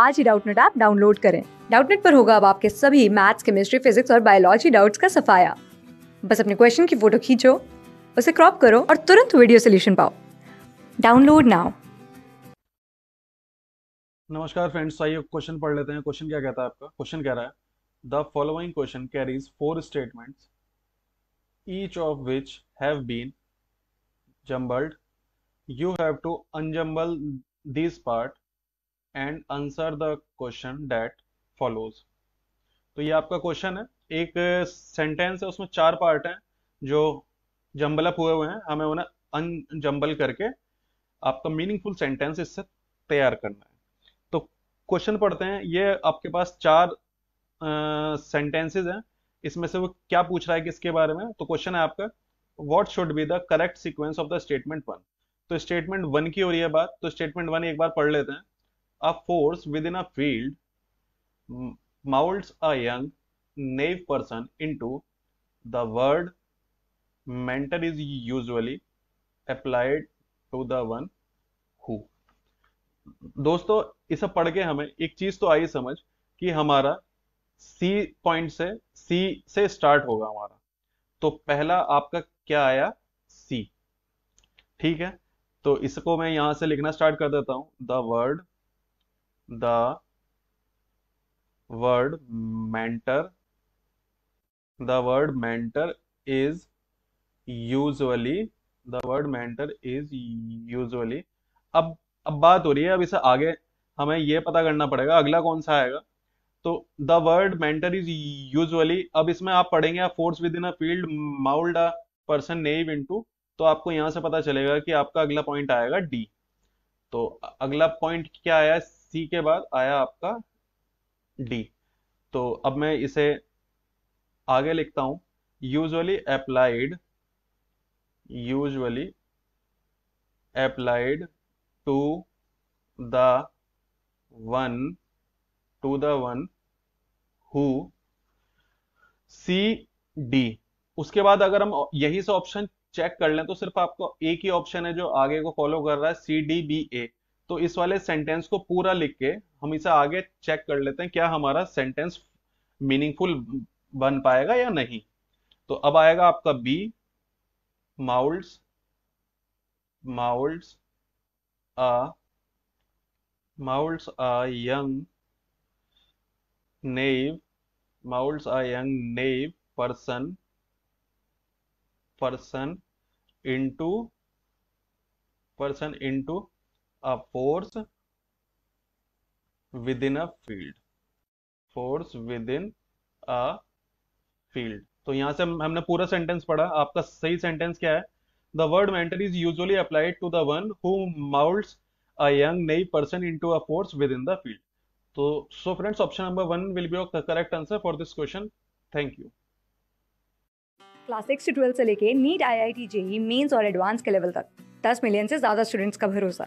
आज ही Doubtnut app download करें डाउटनेट पर होगा अब आपके सभी मैथ्स केमिस्ट्री फिजिक्स और बायोलॉजी डाउट्स का सफाया बस अपने क्वेश्चन की फोटो खींचो उसे क्रॉप करो और तुरंत वीडियो सोल्यूशन पाओ डाउनलोड नाउ नमस्कार फ्रेंड्स आइए क्वेश्चन पढ़ लेते हैं क्वेश्चन क्या कहता है आपका क्वेश्चन कह रहा है the following question carries four statements each of which have been jumbled you have to unjumble this part and answer the question that follows तो ये आपका क्वेश्चन है एक सेंटेंस है उसमें चार पार्ट हैं जो जम्बल अप हुए हुए हैं हमें उन्हें अनजम्बल करके आपका मीनिंगफुल सेंटेंस इससे तैयार करना है तो क्वेश्चन पढ़ते हैं ये आपके पास चार सेंटेंसेज हैं इसमें से वो क्या पूछ रहा है किसके बारे में तो क्वेश्चन है आपका what should be the correct sequence of the statement one तो स्टेटमेंट वन की हो रही है बात तो स्टेटमेंट वन एक बार पढ़ लेते हैं A force within a field molds a young naive person into the word mentor is usually applied to the one who. दोस्तों इसे पढ़ के हमें एक चीज तो आई समझ कि हमारा सी पॉइंट से सी से स्टार्ट होगा हमारा तो पहला आपका क्या आया सी ठीक है तो इसको मैं यहां से लिखना स्टार्ट कर देता हूं the word the word mentor the word mentor is usually the word mentor is usually अब अब बात हो रही है अब इसे आगे हमें यह पता करना पड़ेगा अगला कौन सा आएगा तो the word mentor is usually अब इसमें आप पढ़ेंगे force within a field mould a person naive into तो आपको यहां से पता चलेगा कि आपका अगला पॉइंट आएगा डी तो अगला पॉइंट क्या आया सी के बाद आया आपका डी तो अब मैं इसे आगे लिखता हूं usually applied usually applied to the one to the one who C D उसके बाद अगर हम यही से ऑप्शन चेक कर लें तो सिर्फ आपको एक ही ऑप्शन है जो आगे को फॉलो कर रहा है सी डी बी ए तो इस वाले सेंटेंस को पूरा लिख के हम इसे आगे चेक कर लेते हैं क्या हमारा सेंटेंस मीनिंगफुल बन पाएगा या नहीं तो अब आएगा आपका B moulds moulds a moulds a young naive moulds a young naive person person into person into a force within a field force within a field तो यहां से हमने पूरा सेंटेंस पढ़ा आपका सही सेंटेंस क्या है the word mentor is usually applied to the one who moulds a young naive person into a force within the field तो so friends option number one will be your correct answer for this question thank you class six से twelfth से लेके NEET I I T JEE mains और advance के level तक दस million से ज़्यादा स्टूडेंट्स का भरोसा